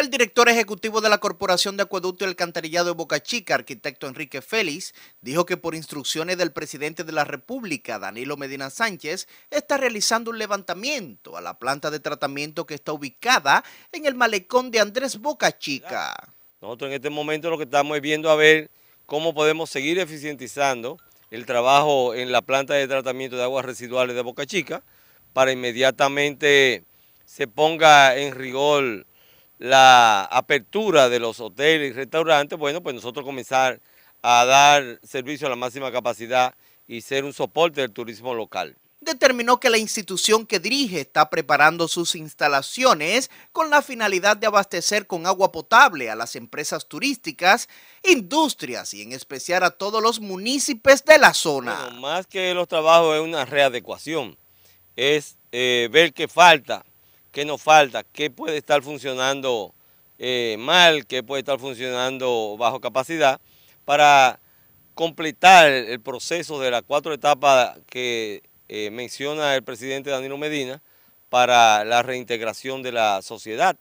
El director ejecutivo de la Corporación de Acueducto y Alcantarillado de Boca Chica, arquitecto Enrique Félix, dijo que por instrucciones del presidente de la República, Danilo Medina Sánchez, está realizando un levantamiento a la planta de tratamiento que está ubicada en el malecón de Andrés Boca Chica. Nosotros en este momento lo que estamos viendo a ver cómo podemos seguir eficientizando el trabajo en la planta de tratamiento de aguas residuales de Boca Chica para inmediatamente se ponga en rigor la apertura de los hoteles y restaurantes, bueno, pues nosotros comenzar a dar servicio a la máxima capacidad y ser un soporte del turismo local determinó que la institución que dirige está preparando sus instalaciones con la finalidad de abastecer con agua potable a las empresas turísticas, industrias y en especial a todos los municipios de la zona. más que los trabajos es una readecuación, es eh, ver qué falta qué nos falta, qué puede estar funcionando eh, mal, qué puede estar funcionando bajo capacidad, para completar el proceso de las cuatro etapas que eh, menciona el presidente Danilo Medina para la reintegración de la sociedad.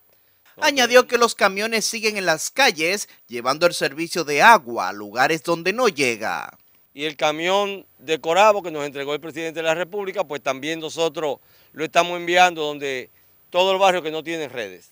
Añadió que los camiones siguen en las calles llevando el servicio de agua a lugares donde no llega. Y el camión de Corabo que nos entregó el presidente de la República, pues también nosotros lo estamos enviando donde todo el barrio que no tiene redes.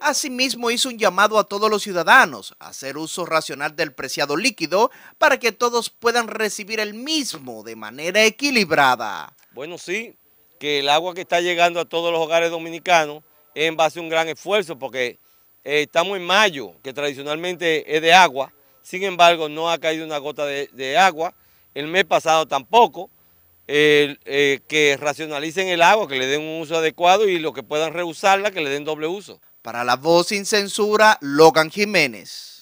Asimismo, hizo un llamado a todos los ciudadanos a hacer uso racional del preciado líquido para que todos puedan recibir el mismo de manera equilibrada. Bueno, sí, que el agua que está llegando a todos los hogares dominicanos es en base a un gran esfuerzo porque eh, estamos en mayo, que tradicionalmente es de agua, sin embargo no ha caído una gota de, de agua, el mes pasado tampoco, eh, eh, que racionalicen el agua, que le den un uso adecuado y lo que puedan rehusarla, que le den doble uso. Para la voz sin censura, Logan Jiménez.